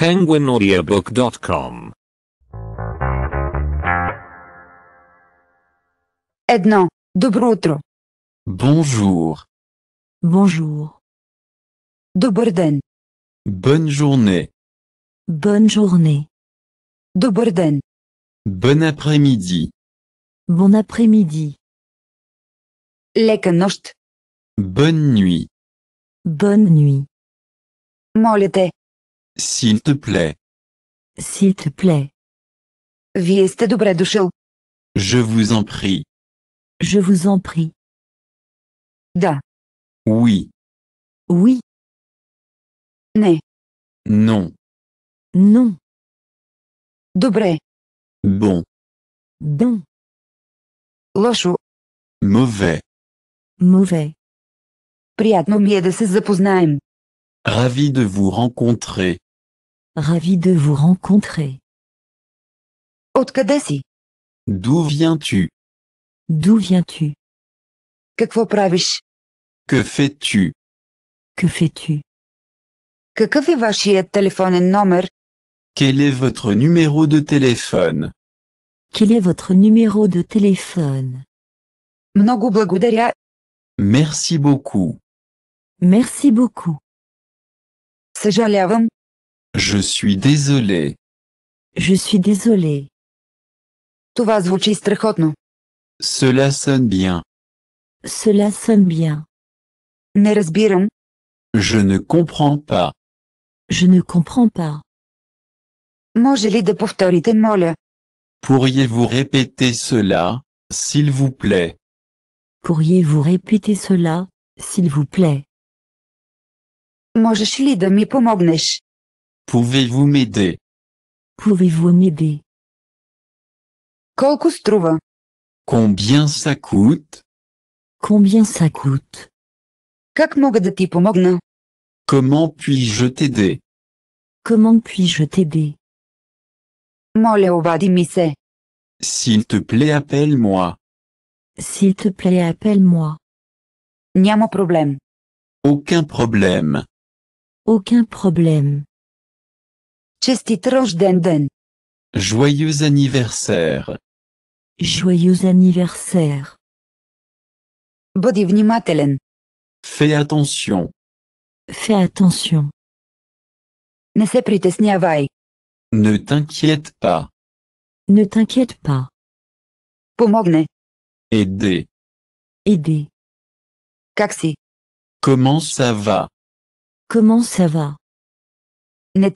penguinaudiobook.com. Edna, Bonjour. Bonjour. de borden Bonne journée. Bonne journée. de borden Bon après-midi. Bon après-midi. Leka nocht. Bonne nuit. Bonne nuit. S'il te plaît. S'il te plaît. de сте добре дошъл. Je vous en prie. Je vous en prie. Da. Oui. Oui. Ne. Non. Non. Добре. Bon. Bon. Лошо. Mauvais. Mauvais. Приятно ми е de се Ravi de vous rencontrer. Ravi de vous rencontrer. Откъде D'où viens-tu? D'où viens-tu? Какво правиш? Que fais-tu? Que fais-tu? Какъв е вашият телефонен номер? Quel est votre numéro de téléphone? Quel est votre numéro de téléphone? Много благодаря. Merci beaucoup. Merci beaucoup. Съжалявам, je suis désolé. Je suis désolé. Tout va strachotno. Cela sonne bien. Cela sonne bien. Ne Je ne comprends pas. Je ne comprends pas. les да повторите, molle. Pourriez-vous répéter cela, s'il vous plaît? Pourriez-vous répéter cela, s'il vous plaît? Можеш ли да ми Pouvez-vous m'aider? Pouvez-vous m'aider? Колко струва? Combien ça coûte? Combien ça coûte? Как мога да Comment puis-je t'aider? Comment puis-je t'aider? Моля S'il te plaît appelle-moi. S'il te plaît appelle-moi. Няма проблем. Aucun problème. Aucun problème. Честит рожден ден. Joyeux anniversaire. Joyeux anniversaire. Бъди внимателен. Fais attention. Fais attention. Не се притеснявай. Ne t'inquiète pas. Ne t'inquiète pas. Помогне. Aidez. Aider. Как Comment ça va? Comment ça va? Не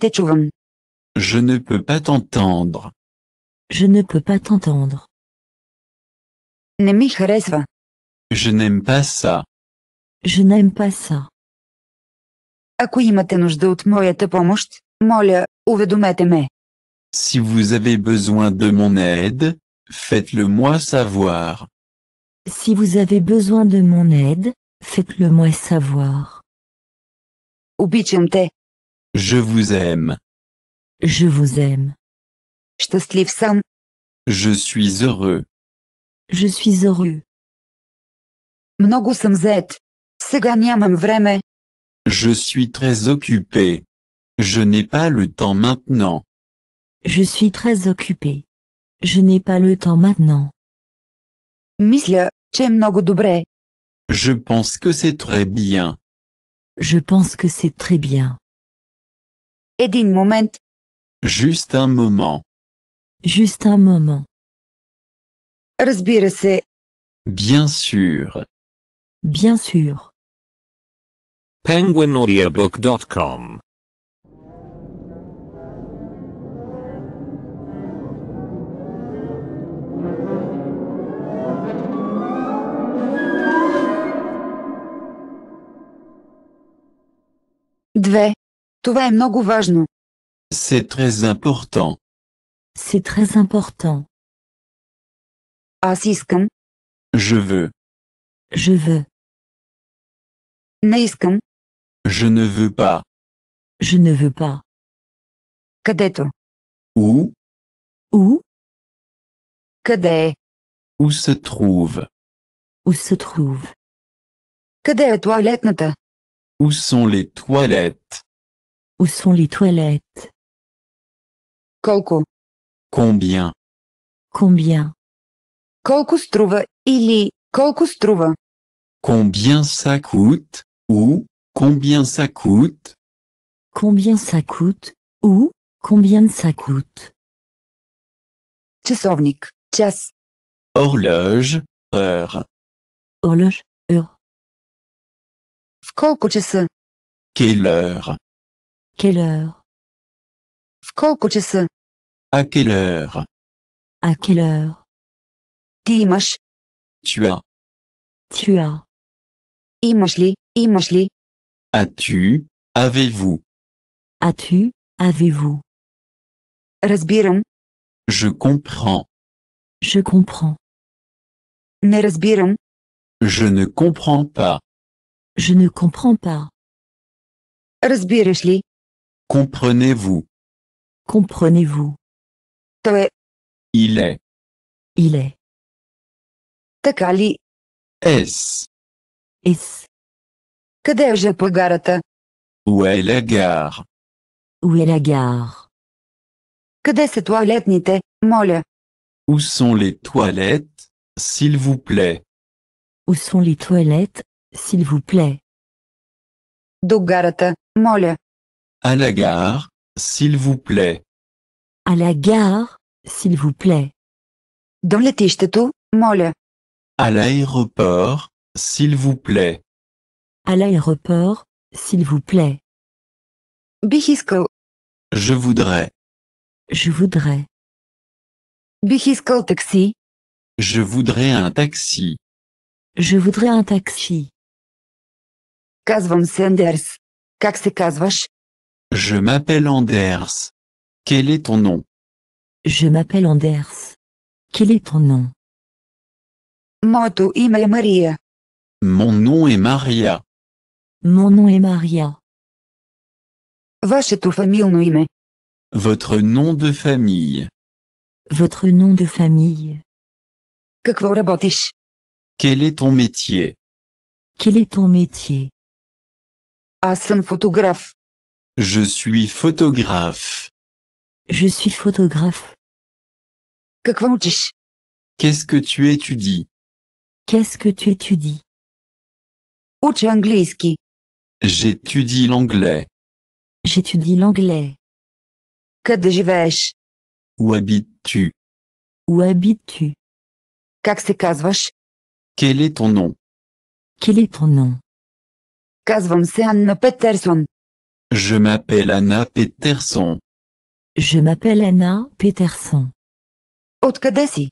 je ne peux pas t'entendre. Je ne peux pas t'entendre. Je n'aime pas ça. Je n'aime pas ça. Si vous avez besoin de mon aide, faites-le moi savoir. Si vous avez besoin de mon aide, faites-le moi savoir. Je vous aime. Je vous aime. Je suis heureux. Je suis heureux. Много съм зает. Сега Je suis très occupé. Je n'ai pas le temps maintenant. Je suis très occupé. Je n'ai pas le temps maintenant. Мисля, че много Je pense que c'est très bien. Je pense que c'est très bien. Един moment. Juste un moment. Juste un moment. Разбира Bien sûr. Bien sûr. penguinaudiobook.com Две. Това е много важно. C'est très important. C'est très important. Assiscon. Je veux. Je veux. Не Je ne veux pas. Je ne veux pas. Където. Où? Où? Kade? Où se trouve? Où se trouve? Kade toilettes. Où sont les toilettes? Où sont les toilettes? Колко? Combien? Combien? Колко струва или колко струва? Combien ça coûte? Ou combien ça coûte? Combien ça coûte? Ou combien ça coûte? Часовник, час. Horloge, heure. Horloge, heure. В колко Quelle heure? Quelle heure? В à quelle heure À quelle heure Dimanche. Tu as. Tu as. Imagelé, imagelé. As-tu, avez-vous. As-tu, avez-vous. Разбирам. Je comprends. Je comprends. Ne разбирам. Je ne comprends pas. Je ne comprends pas. Разбираш Comprenez-vous. Comprenez-vous. Il est. Il est. Така S. S. Къде Où est la gare? Où est la gare? Къде са туалетните, molle? Où sont les toilettes, s'il vous plaît? Où sont les toilettes, s'il vous plaît? До gare, моля. À la gare, s'il vous plaît. À la gare, s'il vous plaît. Dans le летището, À l'aéroport, s'il vous plaît. À l'aéroport, s'il vous plaît. Bihisco. Je voudrais. Je voudrais. Bihisco taxi. Je voudrais un taxi. Je voudrais un taxi. Казвам Sanders. Как се Je m'appelle Anders. Quel est ton nom Je m'appelle Anders. Quel est ton nom Moto ime Maria. Mon nom est Maria. Mon nom est Maria. Вашето фамилно ime. Votre nom de famille. Votre nom de famille. Какво работиш? Quel est ton métier Quel est ton métier Аз съм photographe Je suis photographe. Je suis photographe. Qu'est-ce que tu étudies Qu'est-ce que tu étudies J'étudie l'anglais. J'étudie l'anglais. Où habites-tu Où habites-tu Quel est ton nom Quel est ton nom Je m'appelle Anna Peterson. Je m'appelle Anna Peterson. Outkadesi.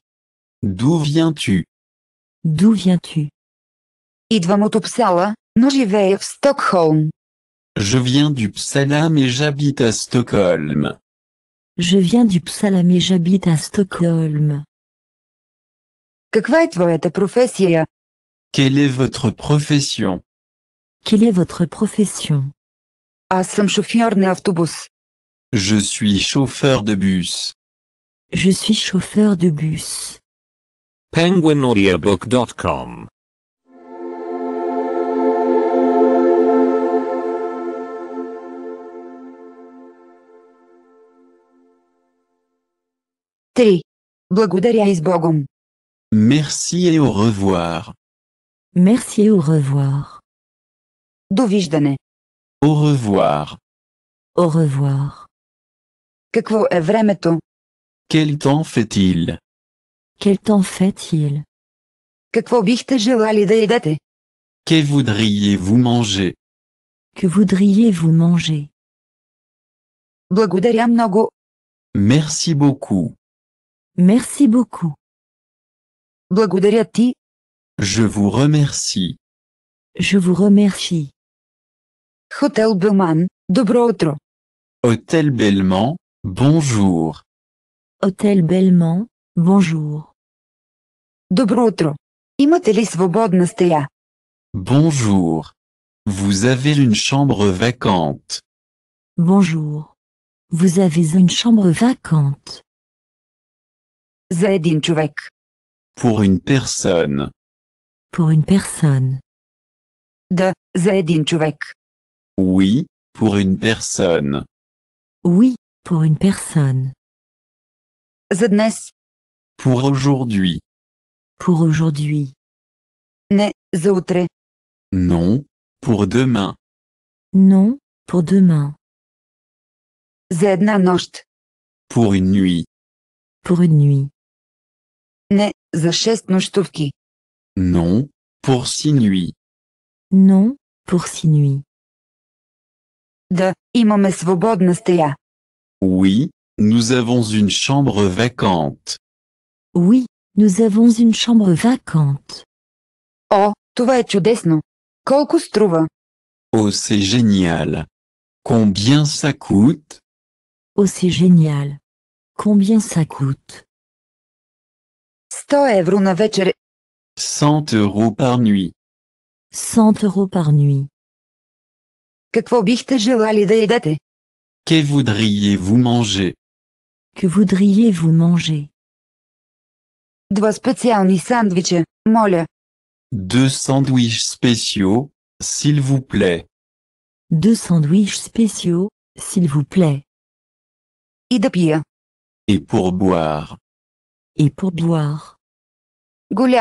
D'où viens-tu D'où viens-tu Идвам от Uppsala, но в Stockholm. Je viens du Psala mais j'habite à Stockholm. Je viens du Psala mais j'habite à Stockholm. Каква твоя ta profession? Quelle est votre profession Quelle est votre profession Je suis chauffeur je suis chauffeur de bus. Je suis chauffeur de bus. penguinaudiobook.com Благодаря Merci et au revoir. Merci et au revoir. Довиждане. Au revoir. Au revoir. Какво е времето? Quel temps fait-il? Quel temps fait-il? Какво бихте желали да ядете? Que voudriez-vous manger? Que voudriez-vous manger? Благодаря много. Merci beaucoup. Merci beaucoup. Благодаря ти. Je vous remercie. Je vous remercie. Hotel Belman, de утро. Hôtel Belman, Bonjour. Hôtel Belmont, bonjour. Dobro Imoteli Imotelis Bonjour. Vous avez une chambre vacante. Bonjour. Vous avez une chambre vacante. Zed Pour une personne. Pour une personne. De zed Oui, pour une personne. Oui, pour une personne. Zednes. Pour aujourd'hui. Pour aujourd'hui. Ne, zoutre. Non, pour demain. Non, pour demain. Zedna nocht. Pour une nuit. Pour une nuit. Ne, za chest Non, pour six nuits. Non, pour six nuits. de имаме oui, nous avons une chambre vacante. Oui, nous avons une chambre vacante. Oh, това е чудесно. Колко струва? Oh, c'est génial. Combien ça coûte? Oh, c'est génial. Combien ça coûte? 100 euros par вечер. 100 euros par nuit. 100 euros par nuit. Какво бихте желали да que voudriez-vous manger? Que voudriez-vous manger? Deux sandwiches spéciaux, s'il vous plaît. Deux sandwiches spéciaux, s'il vous plaît. et de pire. Et pour boire. Et pour boire. Une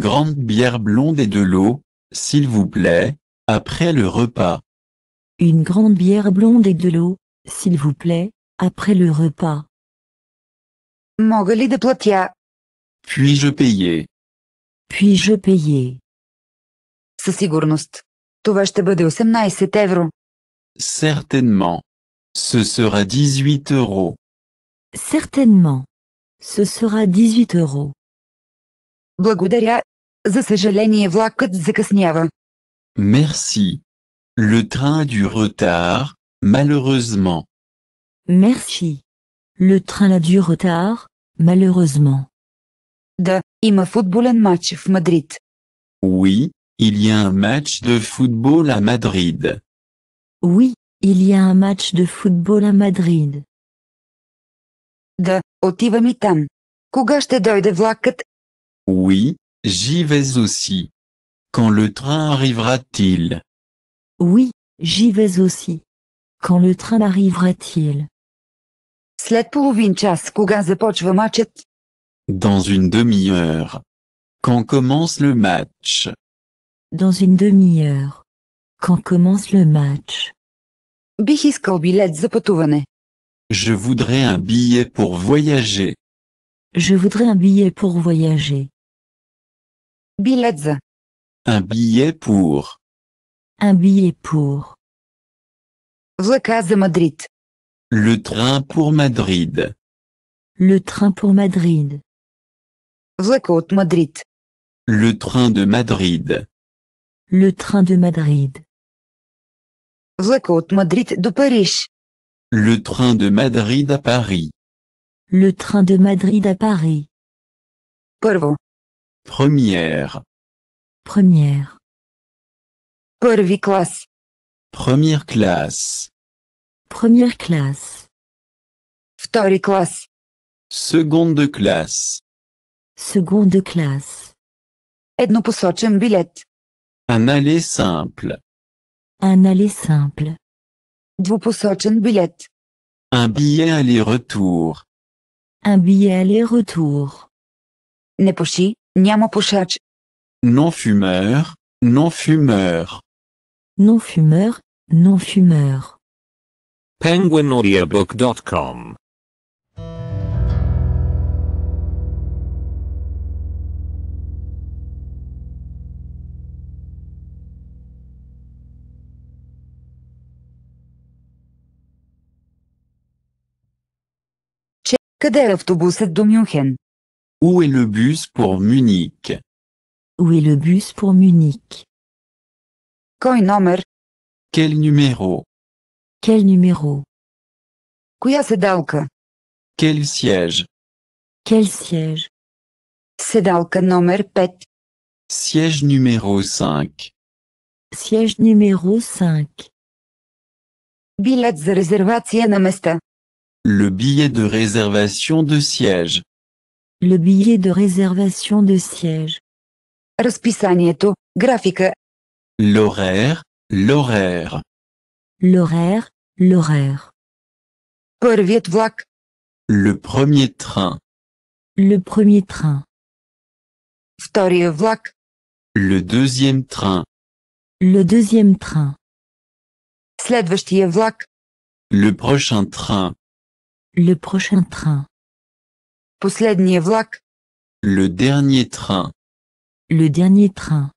grande bière blonde et de l'eau, s'il vous plaît. Après le repas. Une grande bière blonde et de l'eau, s'il vous plaît, après le repas. de Puis-je payer? Puis-je payer? Със сигурност. Това ще бъде 18 евро. Certainement. Ce sera 18 euros. Certainement. Ce sera 18 euros. Благодаря. За съжаление влакът закъснява. Merci. Le train a du retard, malheureusement. Merci. Le train a du retard, malheureusement. Да, има футболен match Madrid. Oui, il y a un match de football à Madrid. Oui, il y a un match de football à Madrid. De, отивам и там. te de Oui, j'y vais aussi. Quand le train arrivera-t-il Oui, j'y vais aussi. Quand le train arrivera-t-il След час, кога започва Dans une demi-heure. Quand commence le match Dans une demi-heure. Quand commence le match Бих искал билет Je voudrais un billet pour voyager. Je voudrais un billet pour voyager. Un billet pour. Un billet pour. de Madrid. Le train pour Madrid. Le train pour Madrid. Madrid. Le train de Madrid. Le train de Madrid. Madrid de Paris. Le train de Madrid à Paris. Le train de Madrid à Paris. Première. Première. Первый Première classe. Première classe. Второй класс. Seconde classe. Seconde classe. Однопосочен билет. Un aller simple. Un aller simple. Двупосочен билет. Un billet aller-retour. Un billet aller-retour. Neposhi, пуши, няма non-fumeur, non-fumeur. Non-fumeur, non-fumeur. PenguinAudiobook.com Къде е автобусът до Мюнхен? Où est le bus pour Munich où est le bus pour Munich Quel Quel numéro Quel numéro Quia sedalka Quel siège Quel siège Sedalka 5. Siège numéro 5. Siège numéro 5. Billet de réservation Le billet de réservation de siège. Le billet de réservation de siège разписанието, графика. L'horaire, l'horaire. L'horaire, l'horaire. Първият влак. Le premier train. Le premier train. Втория влак. Le deuxième train. Le deuxième train. Следващия влак. Le prochain train. Le prochain train. Последния влак. Le dernier train. Le dernier train.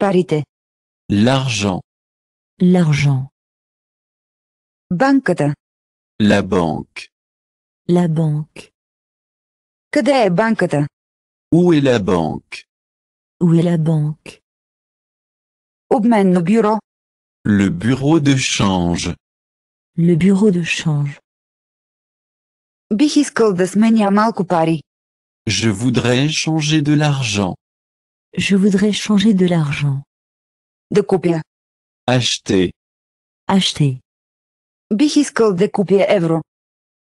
Parité. L'argent. L'argent. Banque. La banque. La banque. que Où est la banque? Où est la banque? au bureau. Le bureau de change. Le bureau de change. Бих called menia malku pari. Je voudrais changer de l'argent. Je voudrais changer de l'argent. De couper. Acheter. Acheter. Bichisko de couper euro.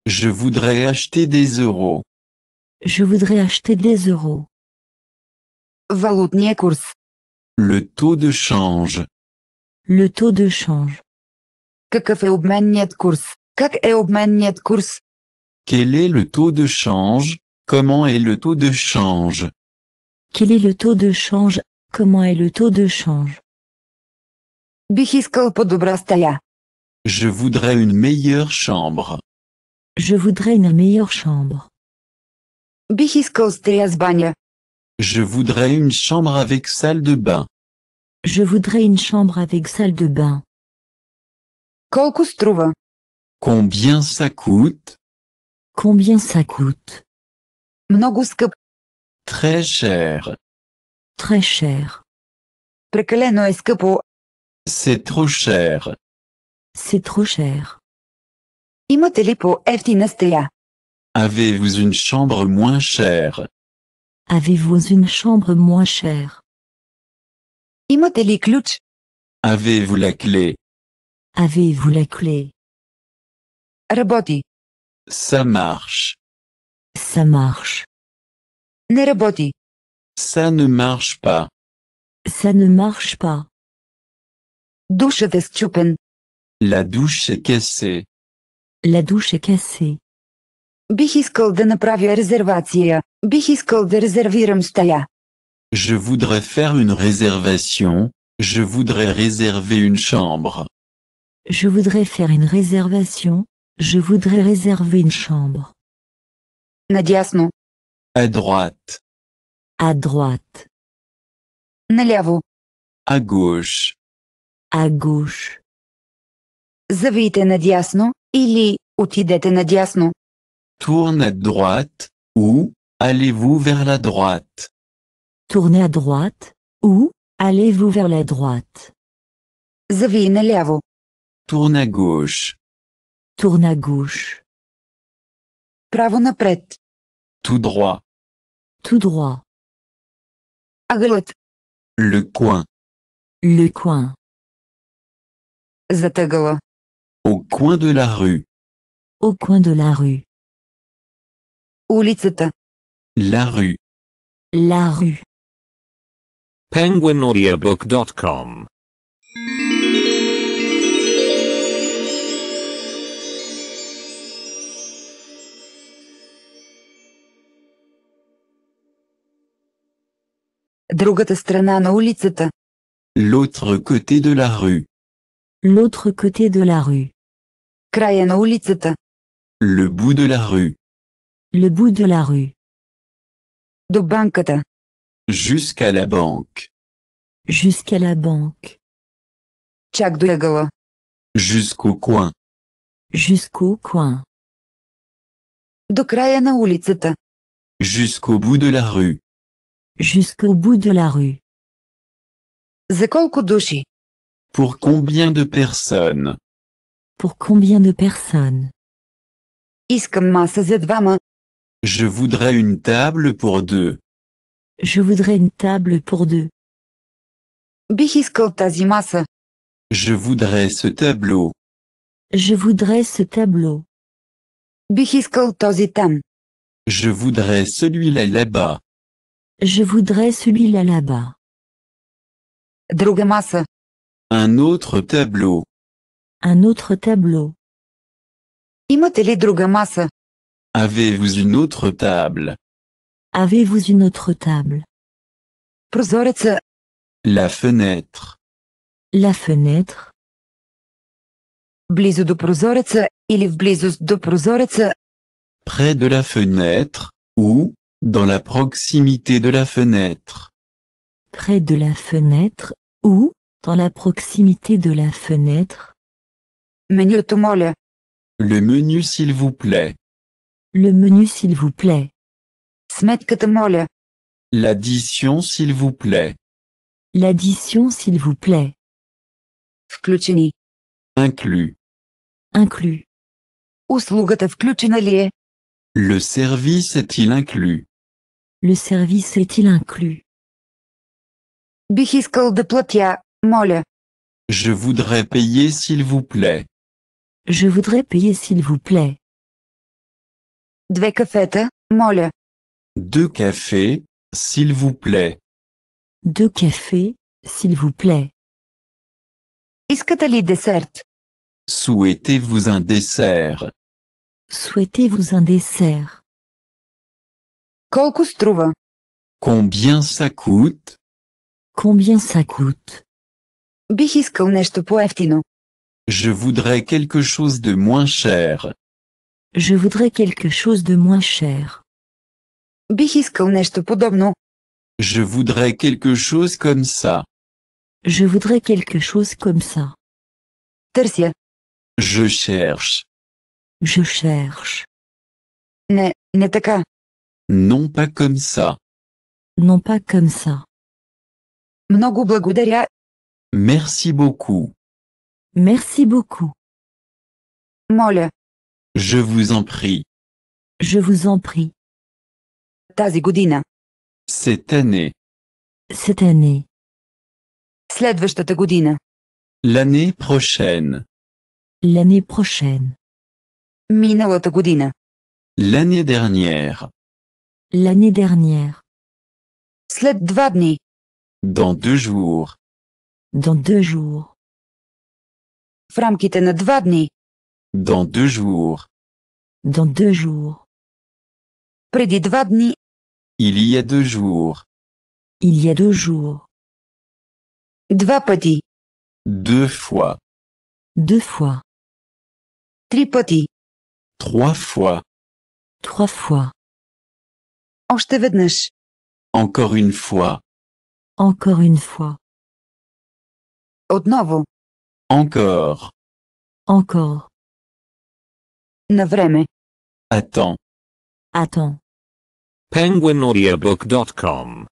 Je voudrais acheter des euros. Je voudrais acheter des euros. Le taux de change. Le taux de change. Какъв е Quel est le taux de change Comment est le taux de change Quel est le taux de change Comment est le taux de change Je voudrais une meilleure chambre. Je voudrais une meilleure chambre. Je voudrais une chambre avec salle de bain. Je voudrais une chambre avec salle de bain. Combien ça coûte Combien ça coûte Très cher. Très cher. C'est trop cher. C'est trop cher. Имате ли Avez-vous une chambre moins chère? Avez-vous une chambre moins chère? Имате Avez-vous la clé? Avez-vous la clé? Работи. Ça marche. Ça marche. Не Ça ne marche pas. Ça ne marche pas. Douche des La douche est cassée. La douche est cassée. Бих искал да направя резервация. Бих искал да Je voudrais faire une réservation. Je voudrais réserver une chambre. Je voudrais faire une réservation. Je voudrais réserver une chambre. À droite. À droite. À gauche. À gauche. Завийте или отидете Tourne à droite ou allez-vous vers la droite. Tournez à droite ou allez-vous vers la droite. Завий наляво. Tourne à gauche. Tourne à gauche. Право напред. Tout droit. Tout droit. Aglot. Le coin. Le coin. Zatagoa. Au coin de la rue. Au coin de la rue. Улицата. La rue. La rue. penguinaudiabook.com L'autre côté de la rue. L'autre côté de la rue. Le bout de la rue. Le bout de la rue. До банката. Jusqu'à la banque. Jusqu'à la banque. Jusqu'au coin. Jusqu'au coin. До края на Jusqu'au bout de la rue jusqu'au bout de la rue. Pour combien de personnes? Pour combien de personnes? Je voudrais une table pour deux. Je voudrais une table pour deux. Je voudrais ce tableau. Je voudrais ce tableau. Je voudrais celui-là là-bas. Je voudrais celui-là là-bas. Druga Un autre tableau. Un autre tableau. Имате ли друга Avez-vous une autre table? Avez-vous une autre table? Прозореца. La fenêtre. La fenêtre. Близо de прозореца или в близост de Près de la fenêtre, ou, dans la proximité de la fenêtre. Près de la fenêtre, ou, dans la proximité de la fenêtre. Menu tomole. Le menu s'il vous plaît. Le menu s'il vous plaît. L'addition s'il vous plaît. L'addition s'il vous plaît. Включени. Inclus. Inclus. Услугата включена Le service est-il inclus le service est-il inclus Je voudrais payer s'il vous plaît. Je voudrais payer s'il vous plaît. Deux cafés, s'il vous plaît. Deux cafés, s'il vous plaît. Искате dessert. dessert Souhaitez-vous un dessert? Souhaitez-vous un dessert? Combien ça coûte? Combien ça coûte? Je voudrais quelque chose de moins cher. Je voudrais quelque chose de moins cher. Бих Je voudrais quelque chose comme ça. Je voudrais quelque chose comme ça. Tercia. Je cherche. Je cherche. ne ne non pas comme ça. Non pas comme ça. Merci beaucoup. Merci beaucoup. Molle. Je vous en prie. Je vous en prie. Тази Cette année. Cette année. L'année prochaine. L'année prochaine. Миналата L'année dernière. L'année dernière. След два Dans deux jours. Dans deux jours. В рамките Dans deux jours. Dans deux jours. Преди два Il y a deux jours. Il y a deux jours. Deux fois. Deux fois. Trois fois. Trois fois. Encore une fois. Encore une fois. Отново. Encore. Encore. На време. Attends. Attends. Penguinaudiobook.com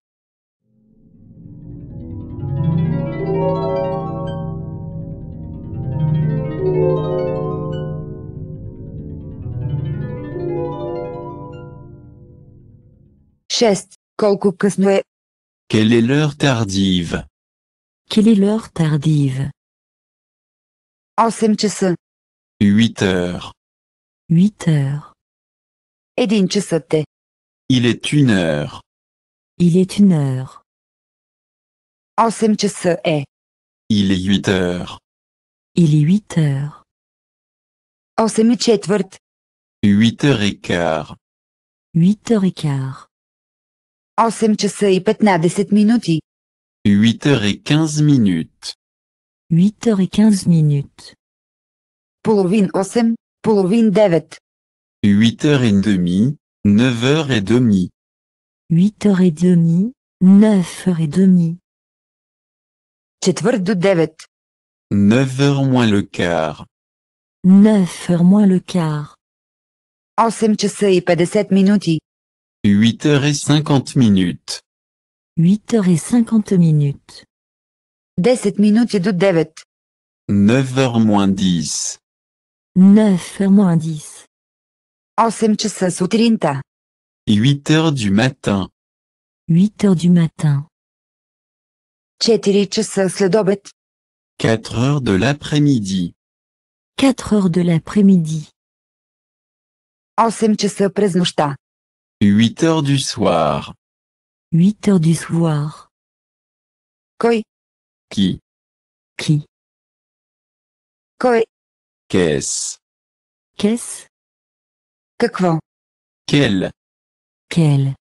6. Колко късно е? Quelle est l'heure tardive? Quelle est l'heure tardive? 8 часа. 8 heures. 8 heures. 1 часът е. Il est une heure. Il est une heure. 8 часа est. Il est 8 heures. Il est 8 heures. 8 et 8 h et quart. 8 h et quart. 8 часа и 15 минути. 8h15 minutes. 8h15 minutes. Половин 8, половин 9. 8h30, 9h30. 8h30, 9h30. 4 до 9. 9h moins le quart. 9h moins le quart. 8 часа и 50 минути. 8 h et 50 minutes. 8 h et 50 minutes. 10 minutes de Davet 9h moins 10. 9h moins 10. 8 h 30. 8 h du matin. 8 h du matin. 4 h heures de l'après-midi. 4 heures de l'après-midi. 8 часа през midi 8 heures du soir. 8 heures du soir. Koi. Qui. Qui. Koi. Qu'est-ce. Qu'est-ce. quoi? Quel. Quel.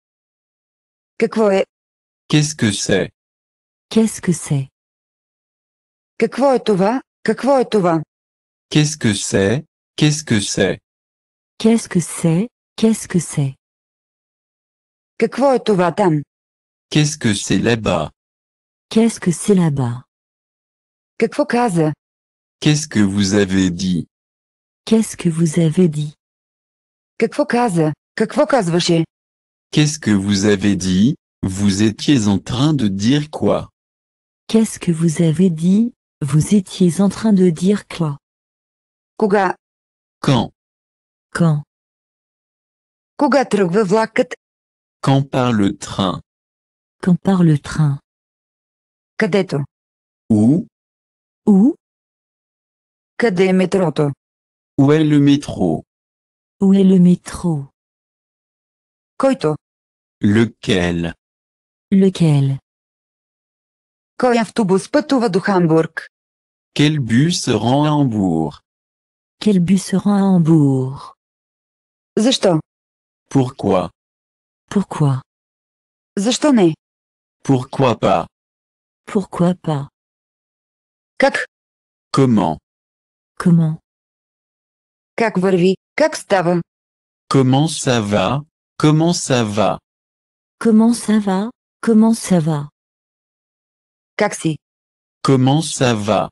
quoi est? Qu'est-ce que c'est. Qu'est-ce que c'est. que va. това? est е va? Qu'est-ce que c'est? Qu'est-ce que c'est? Qu'est-ce que c'est? Qu'est-ce que c'est? Qu'est-ce que c'est là-bas? Qu'est-ce que c'est là-bas? Какво Qu'est-ce que vous avez dit? Qu'est-ce que vous avez dit? Que каза? Какво казваше? Qu'est-ce que vous avez dit? Vous étiez en train de dire quoi? Qu'est-ce que vous avez dit? Vous étiez en train de dire quoi? Кога? Quand? Quand? Quand part le train Quand part le train Cadetto. Où Où Cadet métro Où est le métro Où est le métro Koito. Lequel Lequel Quoi autobus пътува du Hambourg Quel bus se rend à Hambourg Quel bus se rend à Hambourg Zesto. Pourquoi pourquoi Защо Pourquoi pas Pourquoi pas Как? Comment Comment Как върви? Как става? Comment ça va Comment ça va Comment ça va Comment ça va Как Comment ça va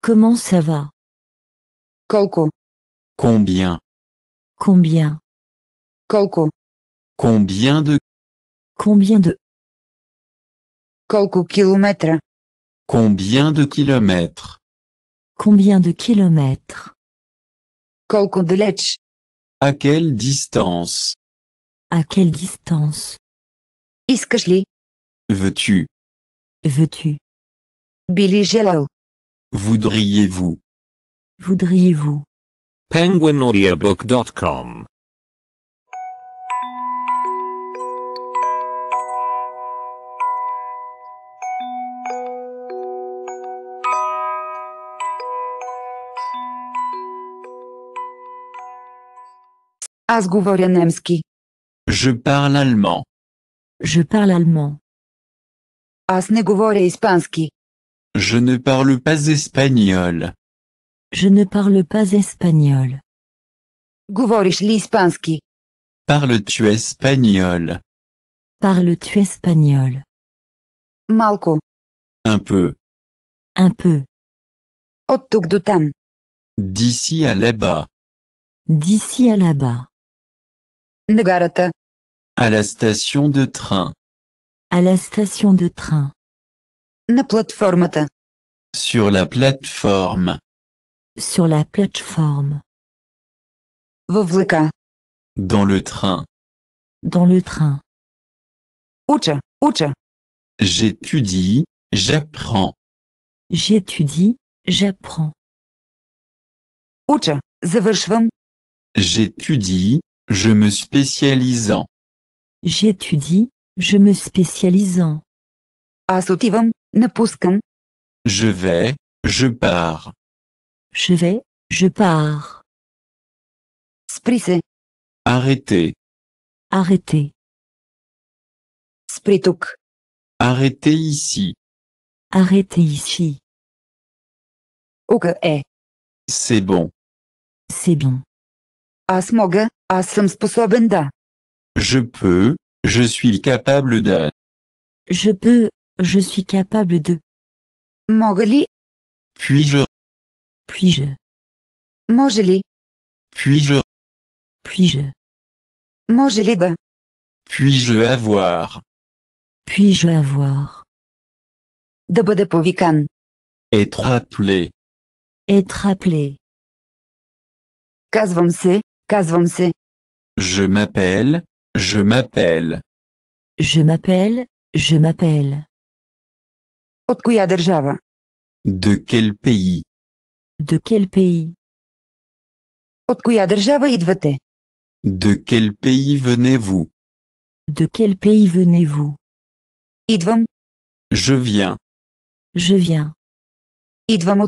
Comment ça va Колко? Combien Combien Колко? Combien de Combien de coco kilomètres Combien de kilomètres Combien de kilomètres de À quelle distance À quelle distance je l'ai Veux-tu Veux-tu Billy Jello. Voudriez-vous Voudriez-vous penguinaudiobook.com Je parle allemand. Je parle allemand. Je ne parle pas espagnol. Je ne parle pas espagnol. Говориш ли Parles-tu espagnol? Parles-tu espagnol? Malco. Un peu. Un peu. D'ici à là-bas. D'ici à là-bas. À la station de train. À la station de train. na plateforme. Sur la plateforme. Sur la plateforme. vovlka. Dans le train. Dans le train. Ucha, ucha. J'étudie, j'apprends. J'étudie, j'apprends. Ucha, završvam. J'étudie, je me spécialise en. J'étudie, je me spécialise en. ne qu'un Je vais, je pars. Je vais, je pars. Sprise. Arrêtez. Arrêtez. Sprituk. Arrêtez ici. Arrêtez ici. Ok, eh. C'est bon. C'est bon. Je peux, je suis capable de. Je peux, je suis capable de. manger. les Puis-je? Puis-je? manger? Puis-je? Puis-je? manger? les Puis-je avoir? Puis-je avoir? de бъда повикан. Être appelé. Être appelé. Казвам се, je m'appelle, je m'appelle. Je m'appelle, je m'appelle. De quel pays? De quel pays? De quel pays venez-vous? De quel pays venez-vous? Je viens. Je viens. Idvam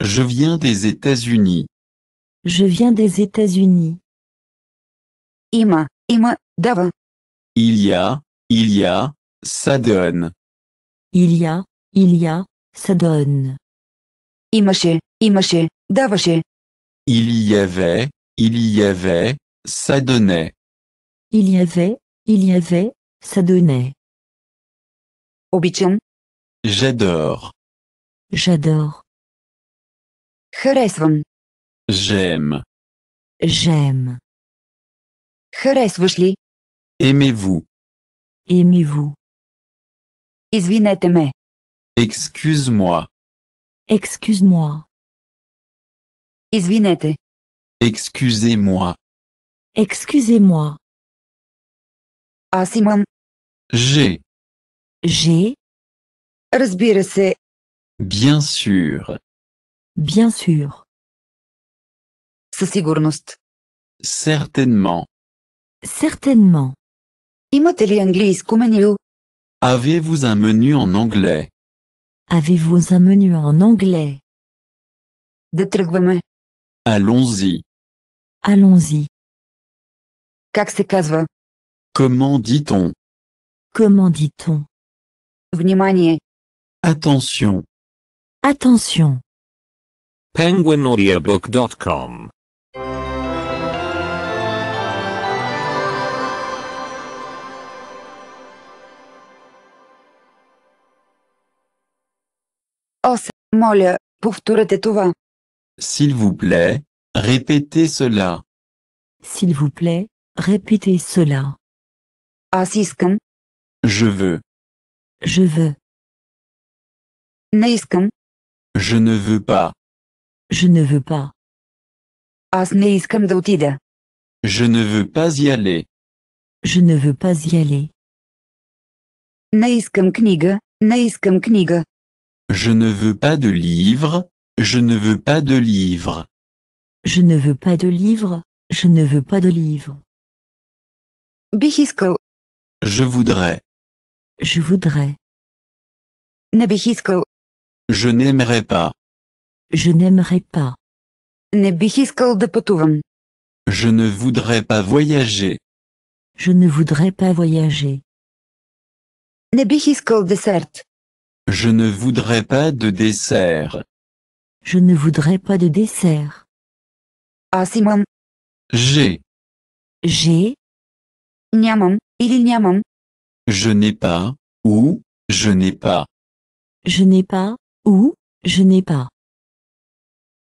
Je viens des États-Unis. Je viens des États-Unis. Ima, ima, Dava. Il y a, il y a, ça donne. Il y a, il y a, ça donne. Imaché, Il y avait, il y avait, ça donnait. Il y avait, il y avait, ça donnait. J'adore. J'adore. J'aime. J'aime. Харесваш ли? Aimez-vous. Aimez-vous. Извинете Excuse-moi. Excuse-moi. Извинете. Excusez-moi. Excusez-moi. А Simon. J'ai. J'ai. Разбира Bien sûr. Bien sûr. Certainement. Certainement. Avez-vous un menu en anglais? Avez-vous un menu en anglais? Allons-y. Allons-y. Comment dit-on? Comment dit-on? Внимание. Attention. Attention. penguinaudiobook.com S'il vous plaît, répétez cela. S'il vous plaît, répétez cela. Asiskan. Je veux. Je veux. Neiskan. Je ne veux pas. Je ne veux pas. As да Je ne veux pas y aller. Je ne veux pas y aller. Neiskan kniga, neiskan kniga. Je ne veux pas de livre, je ne veux pas de livre. Je ne veux pas de livres, je ne veux pas de livres. Je voudrais. Je voudrais. Je n'aimerais pas. Je n'aimerais pas. de Je ne voudrais pas voyager. Je ne voudrais pas voyager. Ne voudrais je ne voudrais pas de dessert. Je ne voudrais pas de dessert. Ah, Simon. J'ai. J'ai. Niamam, il niamam. Je n'ai pas, ou, je n'ai pas. Je n'ai pas, ou, je n'ai pas.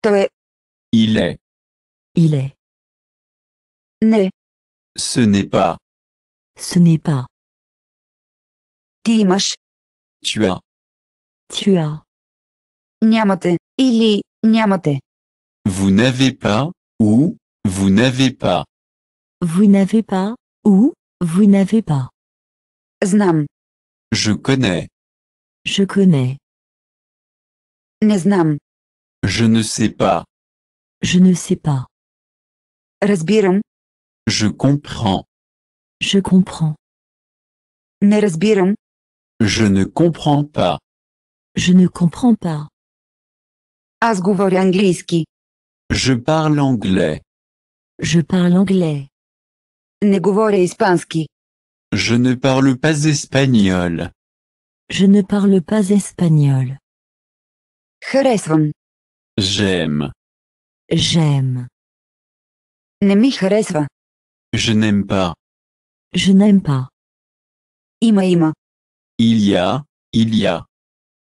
Toi. Il est. Il est. Ne. Ce n'est pas. Ce n'est pas. Dimash. Tu as. Tu as Нямате, или, нямате. Vous n'avez pas, ou, vous n'avez pas. Vous n'avez pas, ou, vous n'avez pas. Znam. Je connais. Je connais. Не Je ne sais pas. Je ne sais pas. Разбирам. Je comprends. Je comprends. Не Je ne comprends pas. Je ne comprends pas. Je parle anglais. Je parle anglais. Ne hispanski. Je ne parle pas espagnol. Je ne parle pas espagnol. J'aime. J'aime. Не Je n'aime pas. Je n'aime pas. Ima ima. Il y a, il y a.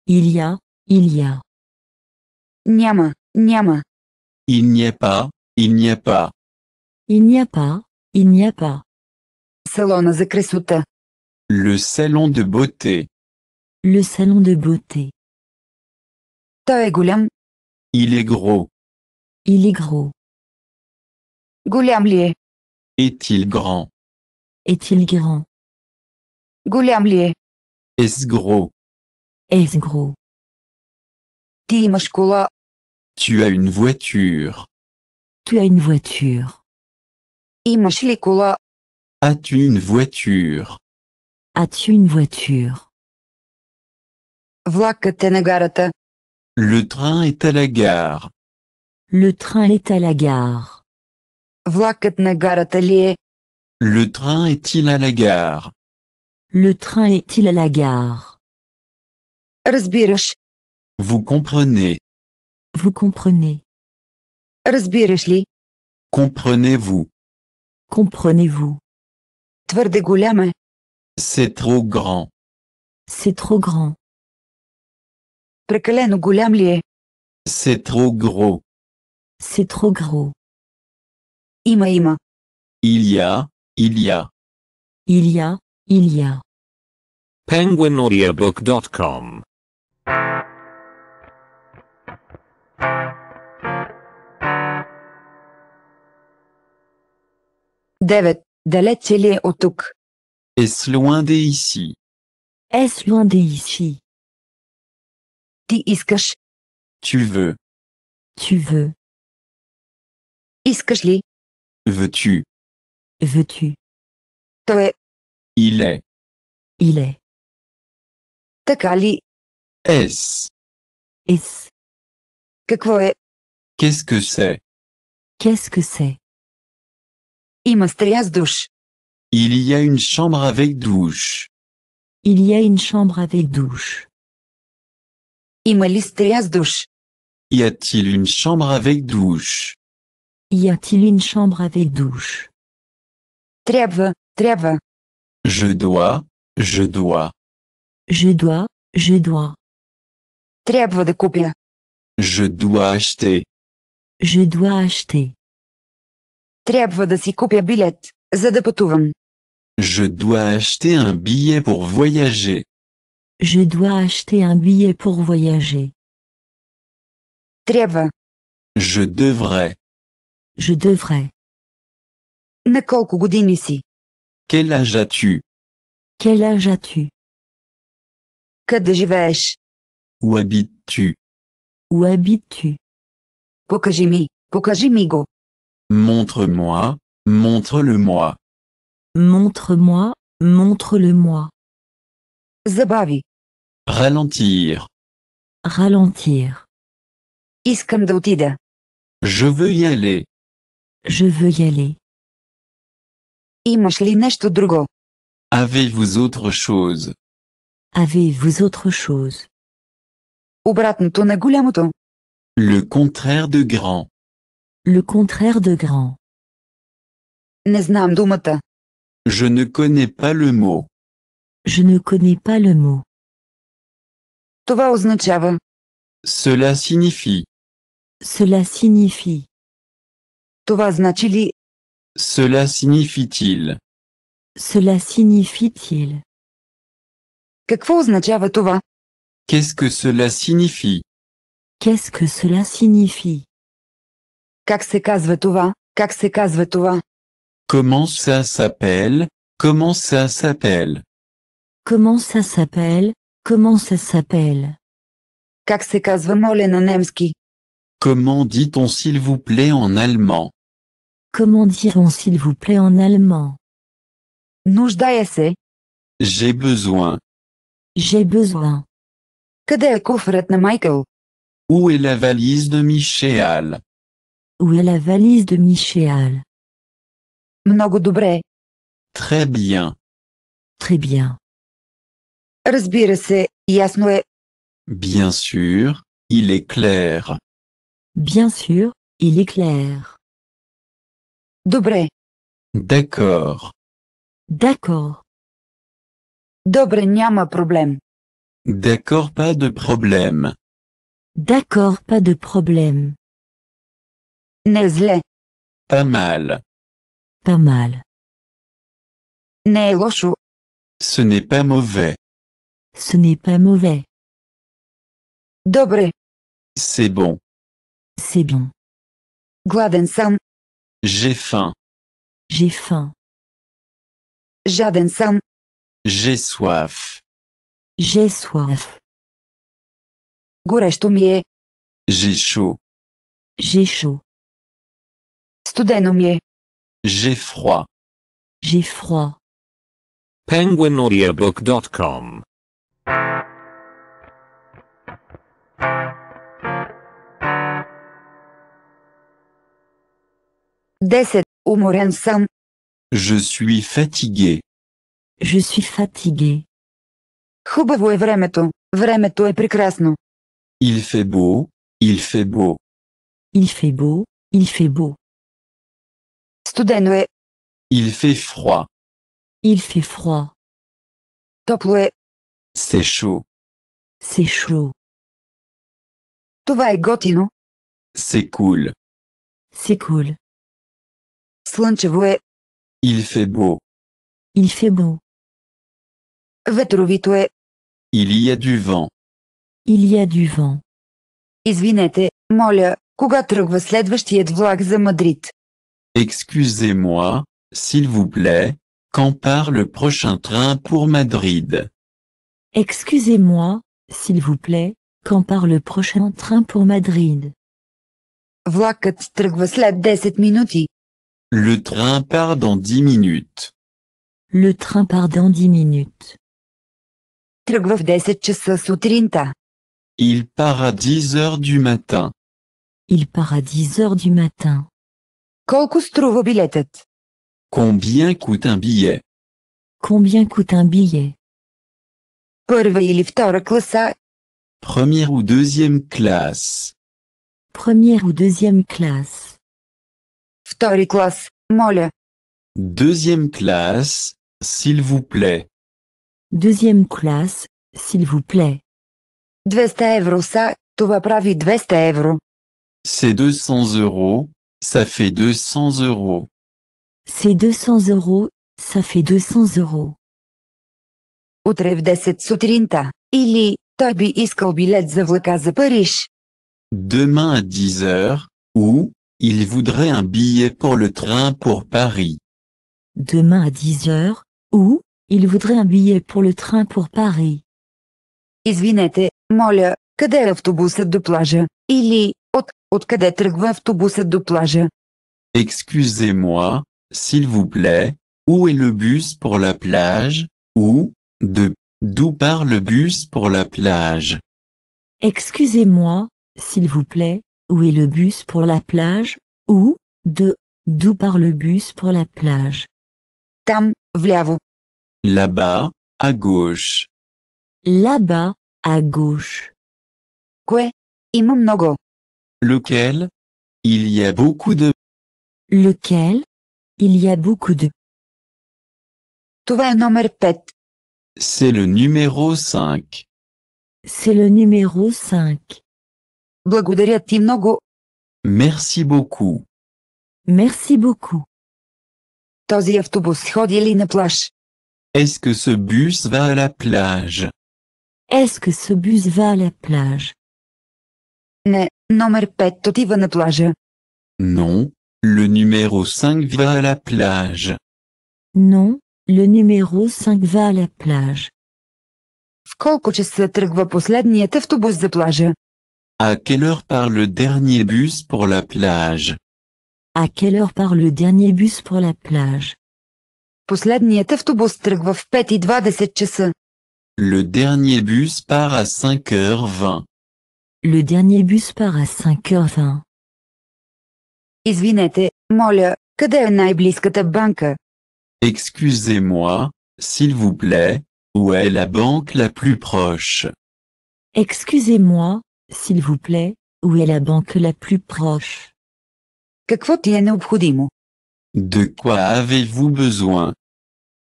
Il y a, il y a. Няма, няма. Il n'y a pas, il n'y a pas. Il n'y a pas, il n'y a pas. Salon Le salon de beauté. Le salon de beauté. Той Il est gros. Il est gros. Голям Est-il grand? Est-il grand? Голям Est-ce gros? est gros? Tu as une voiture. Tu as une voiture. As-tu une voiture? As-tu une voiture? Влакът Le train est à la gare. Le train est à la gare. Влакът Le train est-il à la gare? Le train est-il à la gare? Vous comprenez. Vous comprenez. Comprenez-vous. Comprenez-vous. C'est trop grand. C'est trop grand. C'est trop gros. C'est trop gros. Il y a, il y a. Il y a, il y a. Devet, далеч ли е au тук? Est-ce loin d'ici? Est-ce loin d'ici? Ти искаш? Tu veux. Tu veux. Искаш ли? Veux-tu? Veux-tu? Той Il est. Il est. Така ли? Est-ce? Est-ce? Qu'est-ce que c'est? Qu'est-ce que c'est? Il y a une chambre avec douche. Il y a une chambre avec douche. Y a-t-il une chambre avec douche? Y a-t-il une chambre avec douche? trêve trêve Je dois, je dois. Je dois, je dois. trève de couper. Je dois acheter. Je dois acheter да си купя билет, за Je dois acheter un billet pour voyager. Je dois acheter un billet pour voyager. Трябва. Je devrais. Je devrais. На колко години си? Quel âge as-tu? Quel âge as-tu? Къде живееш? Où habites-tu? Où habites-tu? Покажи ми, покажи ми го. Montre-moi, montre-le-moi. Montre-moi, montre-le-moi. Zabavi. Ralentir. Ralentir. Iskam Je veux y aller. Je veux y aller. Avez-vous autre chose? Avez-vous autre chose? Le contraire de grand. Le contraire de grand. Не знам Je ne connais pas le mot. Je ne connais pas le mot. Tova означава. Cela signifie. Cela signifie. Tova Cela signifie-t-il? Cela signifie-t-il? Qu'est-ce que cela signifie? Qu'est-ce que cela signifie? Как се казва това? Comment ça s'appelle? Comment ça s'appelle? Comment ça s'appelle? Comment ça s'appelle? Как Comment dit-on s'il vous plaît en allemand? Comment dit-on s'il vous plaît en allemand? Нуждая J'ai besoin. J'ai besoin. Къде е на Майкъл? Où est la valise de Michel? Où est la valise de Michel Много добре. Très bien. Très bien. Разбира се, ясно Bien sûr, il est clair. Bien sûr, il est clair. Добре. D'accord. D'accord. Добре, няма problème. D'accord, pas de problème. D'accord, pas de problème. Nezle. Pas mal. Pas mal. N'élochou. Ce n'est pas mauvais. Ce n'est pas mauvais. Dobre. C'est bon. C'est bon. Gladensan. J'ai faim. J'ai faim. Jadensan. J'ai soif. J'ai soif. Goreștu J'ai chaud. J'ai chaud. J'ai froid. J'ai froid. Penguinaudiobook.com Deset, Omorensam. Je suis fatigué. Je suis fatigué. Хубаво е времето. Времето е прекрасно. Il fait beau, il fait beau. Il fait beau, il fait beau. Il fait froid. Il fait froid. C'est chaud. C'est chaud. C'est cool. C'est cool. Il fait beau. Il fait beau. Ветровито Il y a du vent. Il y a du vent. Извинете, моля, кога тръгва следващият влак за Мадрид? Excusez-moi, s'il vous plaît, quand part le prochain train pour Madrid Excusez-moi, s'il vous plaît, quand part le prochain train pour Madrid Le train part dans 10 minutes. Le train part dans 10 minutes. Il part à 10 heures du matin. Il part à 10 heures du matin. Колко струва билетът? Combien coûte un billet? Combien coûte un billet? Първа или втора класа? Première ou deuxième classe? Première ou deuxième classe? Втори клас, моля. Deuxième classe, s'il vous plaît. Deuxième classe, s'il vous plaît. 200 ça, to va pravi 200 euro. C'est 200 euros, ça fait 200 euros. C'est 200 euros, ça fait 200 euros. 10 сутринта, или, той искал билет за влака за Париж. Demain à 10 heures, ou, il voudrait un billet pour le train pour Paris. Demain à 10 heures, ou, il voudrait un billet pour le train pour Paris. Извинете, моля, къде е автобусът до плажа? Или, Excusez-moi, s'il vous plaît, où est le bus pour la plage, ou, de, d'où part le bus pour la plage? Excusez-moi, s'il vous plaît, où est le bus pour la plage, ou, de, d'où part le bus pour la plage? Tam, Là-bas, à gauche. Là-bas, à gauche. Quoi? Има Lequel Il y a beaucoup de. Lequel Il y a beaucoup de. C'est le numéro 5. C'est le numéro 5. Merci beaucoup. Merci beaucoup. Est-ce que ce bus va à la plage? Est-ce que ce bus va à la plage? Non 5 répète, tu vas à la plage. Non, le numéro 5 va à la plage. Non, le numéro 5 va à la plage. В колко часа тръгва À quelle heure part le dernier bus pour la plage? À quelle heure part le dernier bus pour la plage? Последният автобус тръгва в 5:20 часа. Le dernier bus part à 5h20. Le dernier bus part à 5h20. моля, къде е най-близката банка? Excusez-moi, s'il vous plaît, où est la banque la plus proche? Excusez-moi, s'il vous plaît, où est la banque la plus proche? Какво ти е необходимо? De quoi avez-vous besoin?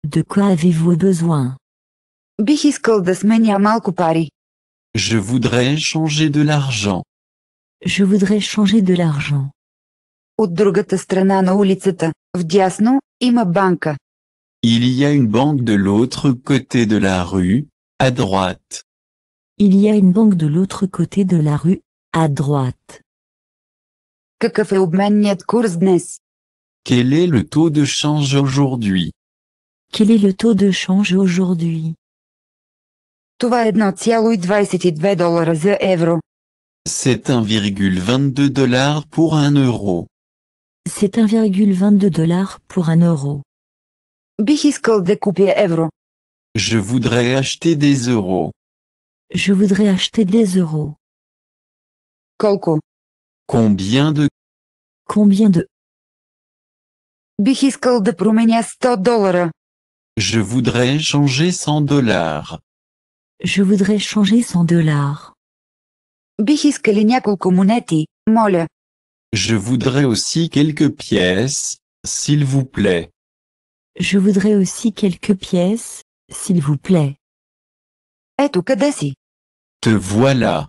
De quoi avez-vous besoin? Бих искал да сменя малко je voudrais changer de l'argent. Je voudrais changer de l'argent. Il y a une banque de l'autre côté de la rue, à droite. Il y a une banque de l'autre côté de la rue, à droite. Quel est le taux de change aujourd'hui? Quel est le taux de change aujourd'hui? Това е 1,22 долара за евро. C'est 1,22 dollars pour un euro. C'est 1,22 dollars pour un euro. Бих de couper euro. Je voudrais acheter des euros. Je voudrais acheter des euros. Колко? Combien de? Combien de? Бих de promener 100 Je voudrais changer 100 dollars. Je voudrais changer 100 dollars. Bih koko komunati, mole. Je voudrais aussi quelques pièces, s'il vous plaît. Je voudrais aussi quelques pièces, s'il vous plaît. Eto kadasi. Te voilà.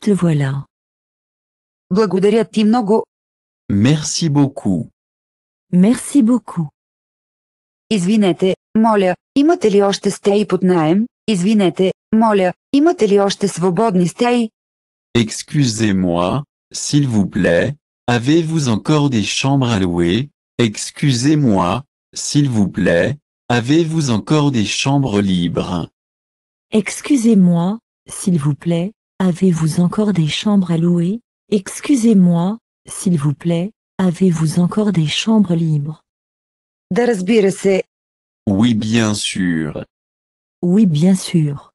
Te voilà. Благодаря mnogo. Merci beaucoup. Merci beaucoup. Izvinete, моля, имате ли още под Excusez-moi, s'il vous plaît, avez-vous encore des chambres à louer? Excusez-moi, s'il vous plaît, avez-vous encore des chambres libres? Excusez-moi, s'il vous plaît, avez-vous encore des chambres à louer? Excusez-moi, s'il vous plaît, avez-vous encore des chambres libres? Oui bien sûr. Oui bien sûr.